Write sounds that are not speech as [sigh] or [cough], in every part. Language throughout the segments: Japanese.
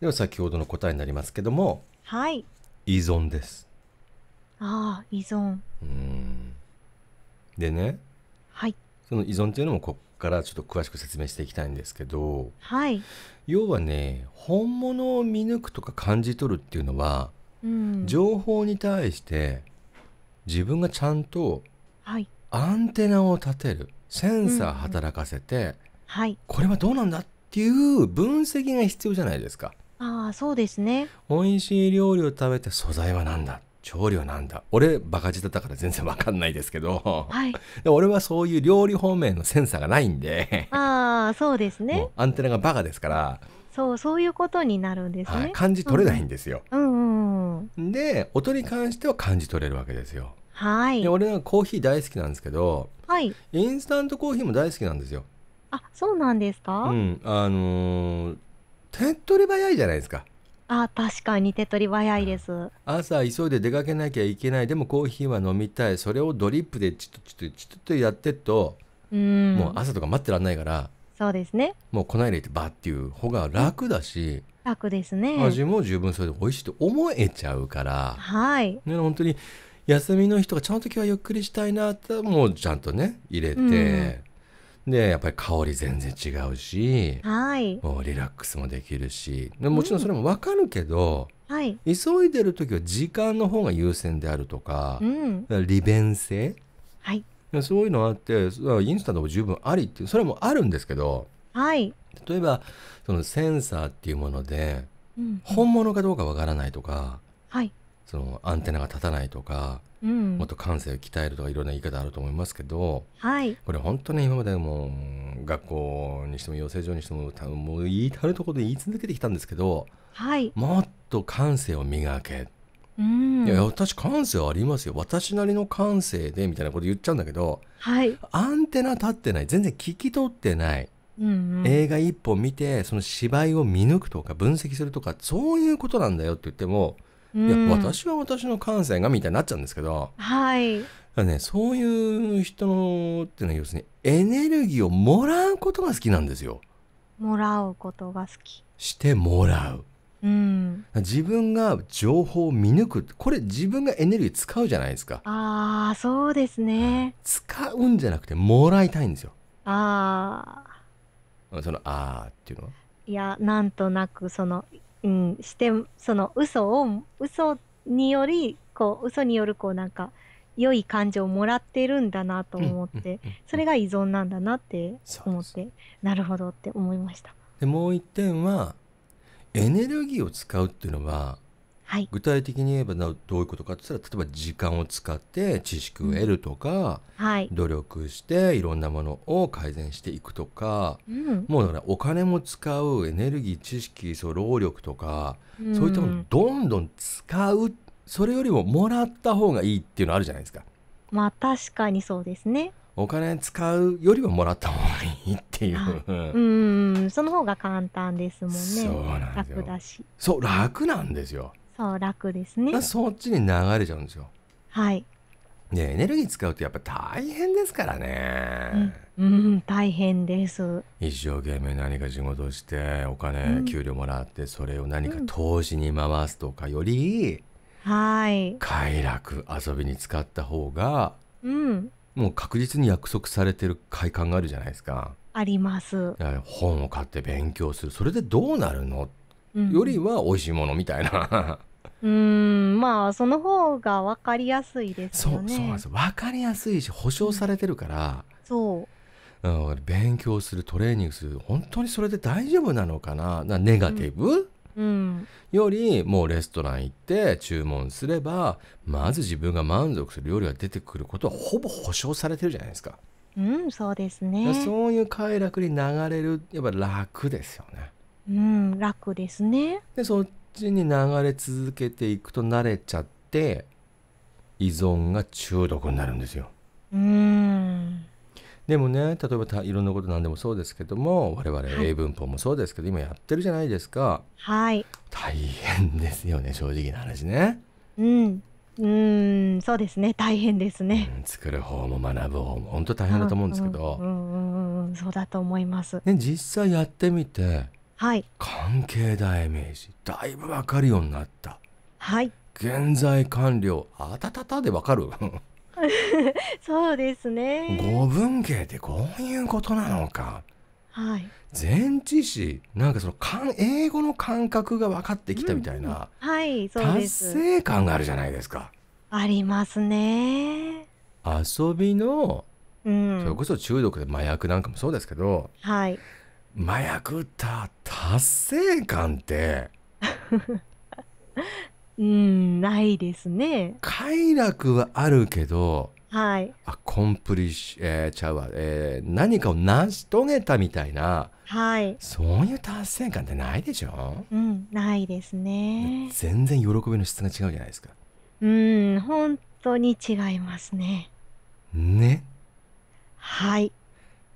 では先ほどの答えになりますけどもはい依存ですああ依存うんでねはいその依存っていうのもここからちょっと詳しく説明していきたいんですけどはい要はね本物を見抜くとか感じ取るっていうのは、うん、情報に対して自分がちゃんとアンテナを立てるセンサー働かせて、うんうん、はい、これはどうなんだっていう分析が必要じゃないですか。ああ、そうですね。美味しい料理を食べて素材は何だ調理は何だ俺バカ舌だから全然わかんないですけど、はい。[laughs] でも俺はそういう料理方面のセンサーがないんでああ、そうですねアンテナがバカですから、そう、そういうことになるんですはい、ね。感じ取れないんですよ。うんうんうん。で音に関しては感じ取れるわけですよ。はでい。俺はコーヒー大好きなんですけどはい。インスタントコーヒーも大好きなんですよ。あ、そうなんですか、うん、あのー手っ取り早いじゃないですか。あ確かに手っ取り早いです。朝急いで出かけなきゃいけないでもコーヒーは飲みたいそれをドリップでチトチトチトとやってっとうんもう朝とか待ってらんないからそうですねもう粉入れてバッていう方が楽だし、楽ですね味も十分それで美味しいと思えちゃうからはいね本当に休みの日とかちゃんと今日はゆっくりしたいなってもうちゃんとね入れて。うんでやっぱり香り全然違うし、はい、もうリラックスもできるしでもちろんそれも分かるけど、うん、はい、急いでる時は時間の方が優先であるとか,、うん、利便性、はい、そういうのあってインスタでも十分ありっていうそれもあるんですけど、はい、例えばそのセンサーっていうもので、うん、本物かどうかわからないとか、はい、そのアンテナが立たないとか。もっと感性を鍛えるとかいろんな言い方あると思いますけど、はい、これ本当ね今までも学校にしても養成所にしても多分もう言いたるところで言い続けてきたんですけど、はい、もっと感性を磨けうん、いや私感性ありますよ私なりの感性でみたいなこと言っちゃうんだけど、はい、アンテナ立ってない全然聞き取ってない、うんうん、映画一本見てその芝居を見抜くとか分析するとかそういうことなんだよって言っても、いや私は私の感性がみたいになっちゃうんですけど、はいだね、そういう人のっていうのは要するにエネルギーをもらうことが好きなんですよ。もらうことが好き。してもらう。うん、自分が情報を見抜くこれ自分がエネルギー使うじゃないですかああそうですね、使うんじゃなくてもらいたいんですよああそのああっていうのはいやなんとなくそのうん、してその嘘を嘘によりこう嘘によるこうなんか良い感情をもらってるんだなと思って、それが依存なんだなって思ってなるほどって思いましたでもう一点はエネルギーを使うっていうのははい、具体的に言えばどういうことかって言ったら例えば時間を使って知識を得るとか、うんはい、努力していろんなものを改善していくとか、うん、もうだからお金も使うエネルギー知識そう労力とか、うん、そういったものどんどん使うそれよりももらった方がいいっていうのあるじゃないですか。まあ確かにそうですね。お金使うよりはもらった方がいいっていう。[laughs] うん、その方が簡単ですもんね。そう楽だし。そう楽なんですよ。そう楽ですねそっちに流れちゃうんですよはいねエネルギー使うとやっぱ大変ですからね、うん、うん、大変です一生懸命何か仕事してお金、うん、給料もらってそれを何か投資に回すとかより、うん、はい快楽遊びに使った方がうんもう確実に約束されてる快感があるじゃないですかあります本を買って勉強するそれでどうなるの、よりは美味しいものみたいなうんまあその方が分かりやすいですよねそうそうなんです分かりやすいし保証されてるから、うん、そううん、勉強するトレーニングする本当にそれで大丈夫なのかななネガティブ、うん、うん、よりもうレストラン行って注文すればまず自分が満足する料理が出てくることはほぼ保証されてるじゃないですか。うん、そうですねそういう快楽に流れるやっぱ楽ですよね。うん、楽ですねでそっちに流れ続けていくと慣れちゃって依存が中毒になるんですよ。うんでもね例えばいろんなこと何でもそうですけども我々英文法もそうですけど、はい、今やってるじゃないですか。はい大変ですよね正直な話ね。うんうんそうですね大変ですね、うん、作る方も学ぶ方も本当大変だと思うんですけど、うん、うんうん、そうだと思います、ね、実際やってみてはい、関係代名詞だいぶ分かるようになった。はい現在完了あたたたでわかる [laughs] そうですね五文芸ってこういうことなのかはい前置詞なんかそのかん英語の感覚が分かってきたみたいな、はい達成感があるじゃないですかありますね遊びの、うん、それこそ中毒で麻薬なんかもそうですけどはい麻薬た達成感って [laughs] うんないですね快楽はあるけどはいあコンプリシ、えー、ちゃうわ、えー、何かを成し遂げたみたいなはいそういう達成感ってないでしょうんないですね全然喜びの質が違うじゃないですかうん本当に違いますねねはい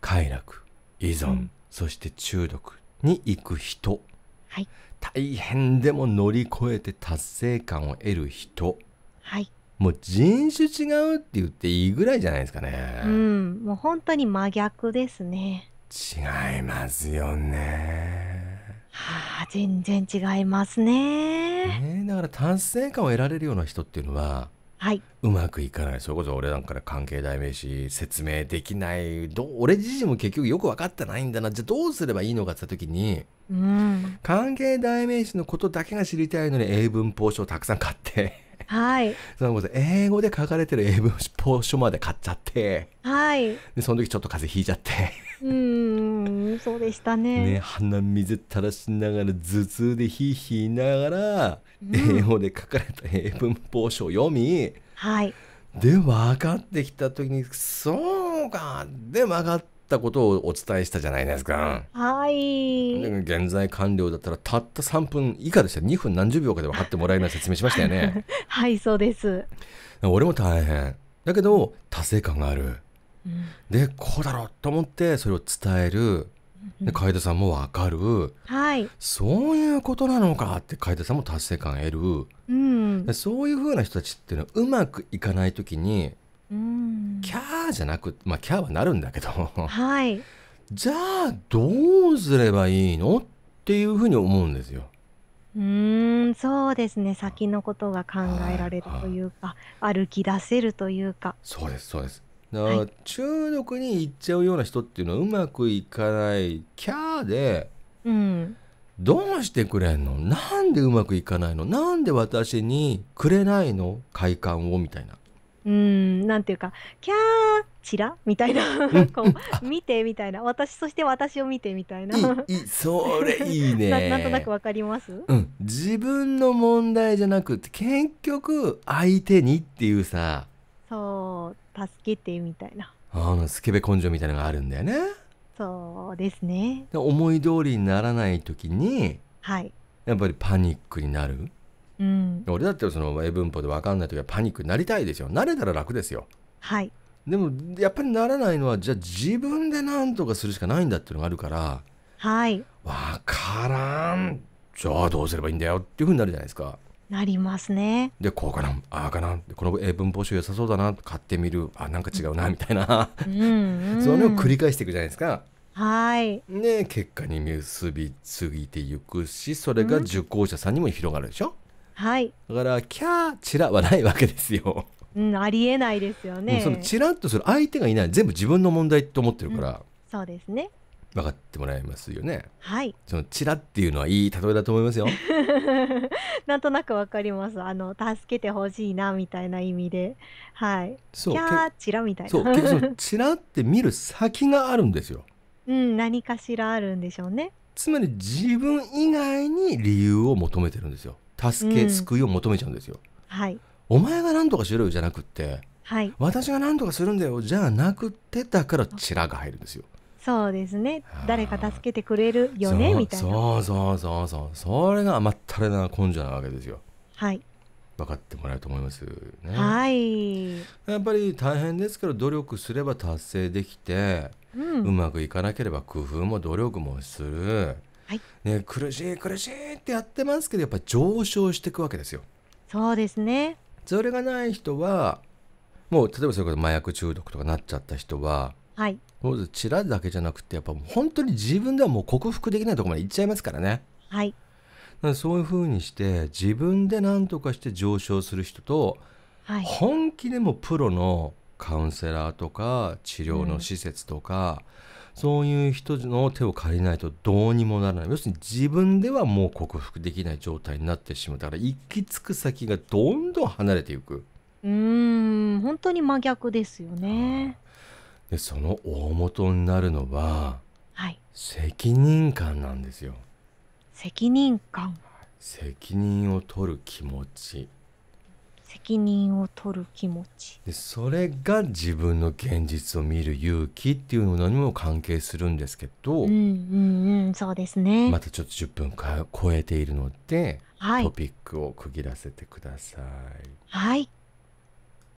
快楽依存、うんそして中毒に行く人、はい、大変でも乗り越えて達成感を得る人、はい、もう人種違うって言っていいぐらいじゃないですかね。うん、もう本当に真逆ですね。違いますよね。はあ、全然違いますね。ねだから達成感を得られるような人っていうのは、はい、うまくいかないそれこそ俺なんかで関係代名詞説明できないど俺自身も結局よく分かってないんだなじゃあどうすればいいのかって言った時に、うん、関係代名詞のことだけが知りたいのに英文法書をたくさん買って。はい。その英語で書かれてる英文ポーションまで買っちゃって、はい。で、その時ちょっと風邪ひいちゃって。うん、そうでしたね。ね、鼻水垂らしながら、頭痛でひいひいながら、うん、英語で書かれた英文ポーションを読み、はい。で、分かってきた時に、そうか、で、分かって、ったことをお伝えしたじゃないですか。はい。現在完了だったらたった3分以下でした。2分何十秒かで分かってもらえるような説明しましたよね。[laughs] はい、そうです。俺も大変。だけど、達成感がある。で、こうだろうと思ってそれを伝える。で楓さんも分かる、はい、そういうことなのかって楓さんも達成感得る、うん、そういうふうな人たちっていうのはうまくいかないときにキャーじゃなくまあキャーはなるんだけど、はい、じゃあどうすればいいのっていうふうに思うんですよ。うんそうですね先のことが考えられるというか、はい、歩き出せるというかそうですそうですだから、はい、中毒に行っちゃうような人っていうのはうまくいかないキャーで、うん、どうしてくれんのなんでうまくいかないのなんで私にくれないの快感をみたいなうん、なんていうか、キャー、チラみたいな、[laughs] こう、見てみたいな、私、そして私を見てみたいな。いいそれいいねな。[laughs] なんとなくわかります、うん、自分の問題じゃなくて、結局、相手にっていうさ。そう、助けてみたいな。あの、スケベ根性みたいなのがあるんだよね。そうですね。思い通りにならない時に、はい。やっぱりパニックになる。うん、俺だってその英文法で分かんない時はパニックになりたいですよ慣れたら楽ですよはいでもやっぱりならないのはじゃあ自分で何とかするしかないんだっていうのがあるからはい分からんじゃあどうすればいいんだよっていうふうになるじゃないですかなりますねでこうかなああかなこの英文法書良さそうだな買ってみるあなんか違うなみたいなうん、それを繰り返していくじゃないですかはいね結果に結びついていくしそれが受講者さんにも広がるでしょ、うんはい、だからキャーチラはないわけですよ。うん、ありえないですよね。そのチラッとする相手がいない全部自分の問題と思ってるから、うん、そうですね分かってもらえますよね。はい。そのチラっていうのはいい例えだと思いますよ。[laughs] なんとなくわかります。あの助けてほしいなみたいな意味で、はい。そう。キャーチラみたいな。そう。結構チラって見る先があるんですよ。[laughs] うん、何かしらあるんでしょうね。つまり自分以外に理由を求めてるんですよ。助け、うん、救いを求めちゃうんですよ。はい、お前が何とかしろよじゃなくって、はい、私が何とかするんだよじゃなくてだからチラが入るんですよ。そうですね誰か助けてくれるよねみたいなそうそうそうそうそれが甘ったれな根性なわけですよはい分かってもらえると思いますねはいやっぱり大変ですけど努力すれば達成できて、うん、うまくいかなければ工夫も努力もするはい、ね、苦しい苦しいってやってますけどやっぱ上昇していくわけですよ。そうですねそれがない人はもう例えばそれこそ麻薬中毒とかなっちゃった人は、はい、もうチラだけじゃなくてやっぱ本当に自分ではもう克服できないところまで行っちゃいますからね。はい、だそういうふうにして自分で何とかして上昇する人と、はい、本気でもプロのカウンセラーとか治療の施設とか、うんそういう人の手を借りないとどうにもならない要するに自分ではもう克服できない状態になってしまうだから行き着く先がどんどん離れていくうん本当に真逆ですよね、でその大元になるのは、はい、責任感なんですよ責任感責任を取る気持ち責任を取る気持ちそれが自分の現実を見る勇気っていうの何も関係するんですけど、うんうんうん、そうですねまたちょっと10分か超えているので、はい、トピックを区切らせてください。はい